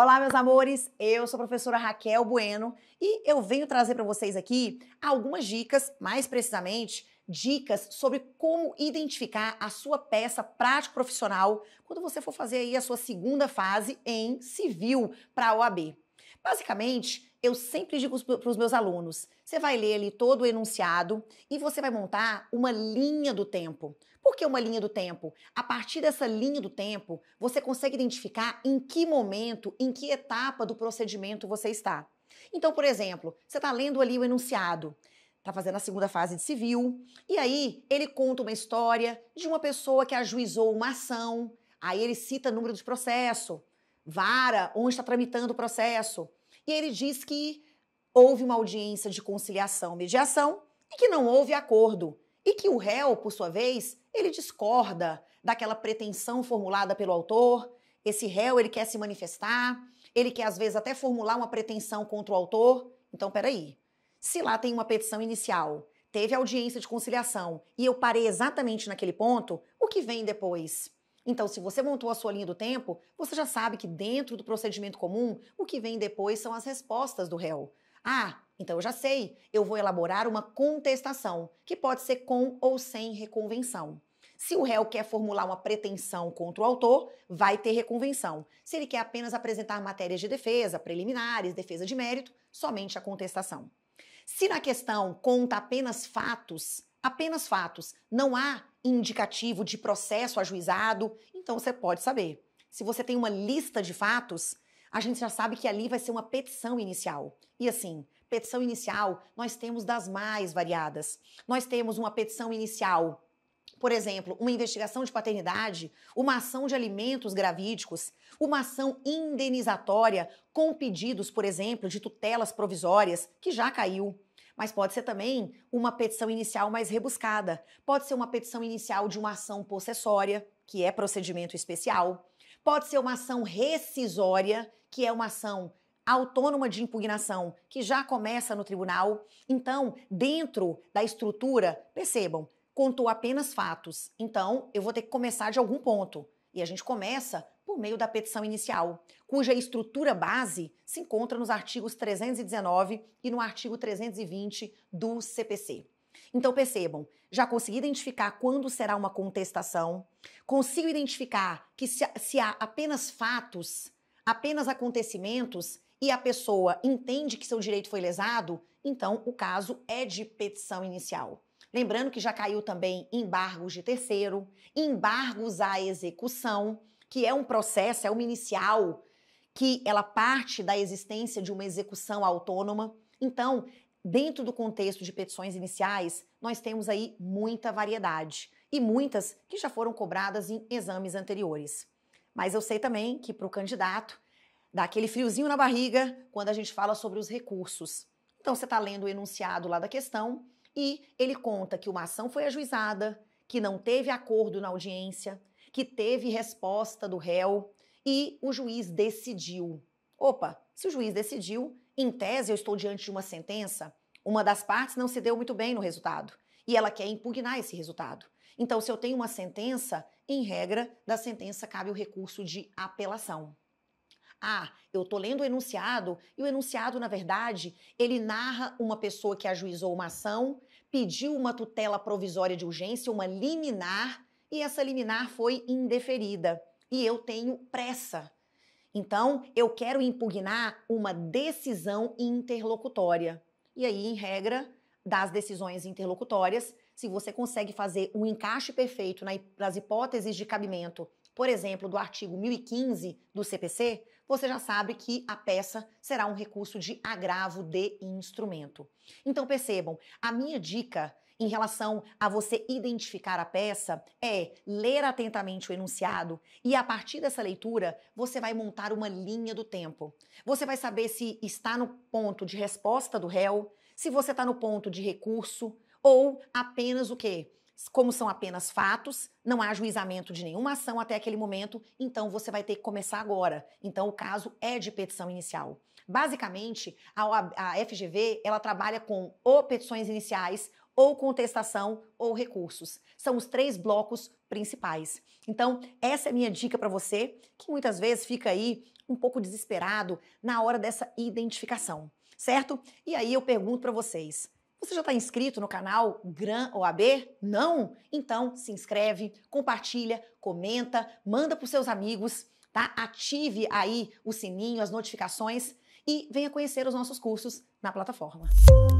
Olá, meus amores. Eu sou a professora Raquel Bueno e eu venho trazer para vocês aqui algumas dicas, mais precisamente, dicas sobre como identificar a sua peça prático profissional quando você for fazer aí a sua segunda fase em civil para a OAB. Basicamente, eu sempre digo para os meus alunos: você vai ler ali todo o enunciado e você vai montar uma linha do tempo. Por que uma linha do tempo? A partir dessa linha do tempo, você consegue identificar em que momento, em que etapa do procedimento você está. Então, por exemplo, você está lendo ali o enunciado está fazendo a segunda fase de civil. E aí ele conta uma história de uma pessoa que ajuizou uma ação. Aí ele cita número de processo, vara, onde está tramitando o processo. E ele diz que houve uma audiência de conciliação, mediação e que não houve acordo. E que o réu, por sua vez, ele discorda daquela pretensão formulada pelo autor. Esse réu, ele quer se manifestar, ele quer às vezes até formular uma pretensão contra o autor. Então, peraí. Se lá tem uma petição inicial, teve audiência de conciliação e eu parei exatamente naquele ponto, o que vem depois? Então, se você montou a sua linha do tempo, você já sabe que dentro do procedimento comum, o que vem depois são as respostas do réu. Ah, então eu já sei, eu vou elaborar uma contestação, que pode ser com ou sem reconvenção. Se o réu quer formular uma pretensão contra o autor, vai ter reconvenção. Se ele quer apenas apresentar matérias de defesa, preliminares, defesa de mérito, somente a contestação. Se na questão conta apenas fatos, apenas fatos. Não há indicativo de processo ajuizado, então você pode saber. Se você tem uma lista de fatos, a gente já sabe que ali vai ser uma petição inicial. E assim, petição inicial nós temos das mais variadas. Nós temos uma petição inicial, por exemplo, uma investigação de paternidade, uma ação de alimentos gravídicos, uma ação indenizatória com pedidos, por exemplo, de tutelas provisórias, que já caiu mas pode ser também uma petição inicial mais rebuscada. Pode ser uma petição inicial de uma ação possessória, que é procedimento especial. Pode ser uma ação rescisória, que é uma ação autônoma de impugnação, que já começa no tribunal. Então, dentro da estrutura, percebam, contou apenas fatos. Então, eu vou ter que começar de algum ponto. E a gente começa meio da petição inicial, cuja estrutura base se encontra nos artigos 319 e no artigo 320 do CPC. Então percebam, já consegui identificar quando será uma contestação, consigo identificar que se, se há apenas fatos, apenas acontecimentos e a pessoa entende que seu direito foi lesado, então o caso é de petição inicial. Lembrando que já caiu também embargos de terceiro, embargos à execução que é um processo, é uma inicial, que ela parte da existência de uma execução autônoma. Então, dentro do contexto de petições iniciais, nós temos aí muita variedade e muitas que já foram cobradas em exames anteriores. Mas eu sei também que para o candidato dá aquele friozinho na barriga quando a gente fala sobre os recursos. Então você está lendo o enunciado lá da questão e ele conta que uma ação foi ajuizada, que não teve acordo na audiência, que teve resposta do réu e o juiz decidiu. Opa, se o juiz decidiu, em tese eu estou diante de uma sentença, uma das partes não se deu muito bem no resultado e ela quer impugnar esse resultado. Então, se eu tenho uma sentença, em regra, da sentença cabe o recurso de apelação. Ah, eu tô lendo o enunciado e o enunciado, na verdade, ele narra uma pessoa que ajuizou uma ação, pediu uma tutela provisória de urgência, uma liminar e essa liminar foi indeferida e eu tenho pressa. Então, eu quero impugnar uma decisão interlocutória. E aí, em regra, das decisões interlocutórias, se você consegue fazer um encaixe perfeito nas hipóteses de cabimento, por exemplo, do artigo 1015 do CPC, você já sabe que a peça será um recurso de agravo de instrumento. Então percebam, a minha dica em relação a você identificar a peça é ler atentamente o enunciado e a partir dessa leitura você vai montar uma linha do tempo. Você vai saber se está no ponto de resposta do réu, se você está no ponto de recurso ou apenas o quê? Como são apenas fatos, não há juizamento de nenhuma ação até aquele momento, então você vai ter que começar agora. Então o caso é de petição inicial. Basicamente, a FGV ela trabalha com ou petições iniciais ou contestação ou recursos. São os três blocos principais. Então, essa é minha dica para você que muitas vezes fica aí um pouco desesperado na hora dessa identificação, certo? E aí eu pergunto para vocês: você já está inscrito no canal GRAM OAB? Não? Então, se inscreve, compartilha, comenta, manda para seus amigos, tá? Ative aí o sininho, as notificações e venha conhecer os nossos cursos na plataforma. Música